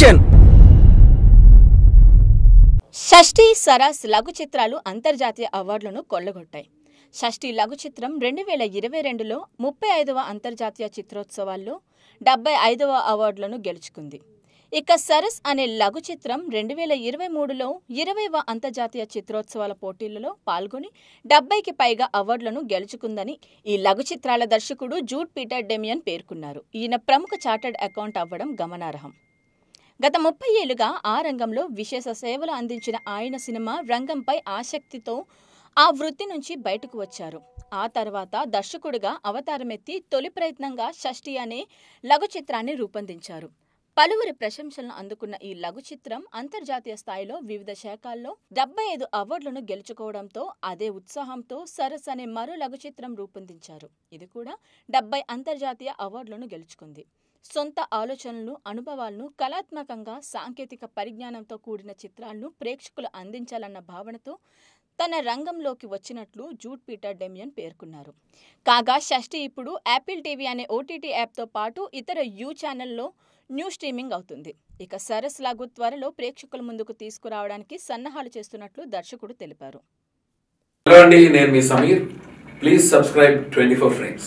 action షష్ఠి సరాస్ లఘు చిత్రాలు అంతర్జాతీయ అవార్డులను కొల్లగొట్టాయి షష్ఠి లఘు చిత్రం రెండు వేల ఇరవై రెండులో ముప్పై ఐదవ అంతర్జాతీయ చిత్రోత్సవాల్లో డెబ్బై ఐదవ అవార్డులను గెలుచుకుంది ఇక సరస్ అనే లఘు చిత్రం రెండు వేల ఇరవై మూడులో ఇరవైవ అంతర్జాతీయ చిత్రోత్సవాల పోటీలలో పాల్గొని డెబ్బైకి పైగా అవార్డులను గెలుచుకుందని ఈ లఘు చిత్రాల దర్శకుడు జూడ్ పీటర్ డెమియన్ పేర్కొన్నారు ఈయన ప్రముఖ చార్టర్డ్ అకౌంట్ అవ్వడం గమనార్హం గత ముప్పై ఏళ్లుగా ఆ రంగంలో విశేష సేవలు అందించిన ఆయన సినిమా రంగంపై ఆసక్తితో ఆ వృత్తి నుంచి బయటకు వచ్చారు ఆ తర్వాత దర్శకుడిగా అవతారమెత్తి తొలి ప్రయత్నంగా షష్ఠి అనే లఘు చిత్రాన్ని రూపొందించారు పలువురి ప్రశంసలను అందుకున్న ఈ లఘు చిత్రం అంతర్జాతీయ స్థాయిలో వివిధ శాఖల్లో డెబ్బై ఐదు అవార్డులను గెలుచుకోవడంతో అదే ఉత్సాహంతో సరస్ అనే మరో లఘు చిత్రం రూపొందించారు ఇది కూడా డెబ్బై అంతర్జాతీయ అవార్డులను గెలుచుకుంది సొంత ఆలోచనలు అనుభవాలను కళాత్మకంగా సాంకేతిక పరిజ్ఞానంతో కూడిన చిత్రాలను ప్రేక్షకులు అందించాలన్న భావనతో తన రంగంలోకి వచ్చినట్లు జూట్ పీటర్ డెమియన్ పేర్కొన్నారు కాగా షష్ఠి ఇప్పుడు యాపిల్ టీవీ అనే ఓటీటీ యాప్తో పాటు ఇతర యూ ఛానల్లో న్యూ స్ట్రీమింగ్ అవుతుంది ఇక సరస్ లాగు త్వరలో ప్రేక్షకుల ముందుకు తీసుకురావడానికి సన్నాహాలు చేస్తున్నట్లు దర్శకుడు తెలిపారు హలో అండి నేను మీ Sameer please subscribe twenty four